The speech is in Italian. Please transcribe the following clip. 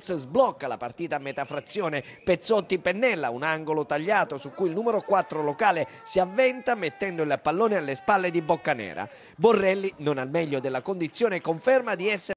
sblocca la partita a metà frazione, Pezzotti pennella un angolo tagliato su cui il numero 4 locale si avventa mettendo il pallone alle spalle di Boccanera. Borrelli non al meglio della condizione conferma di essere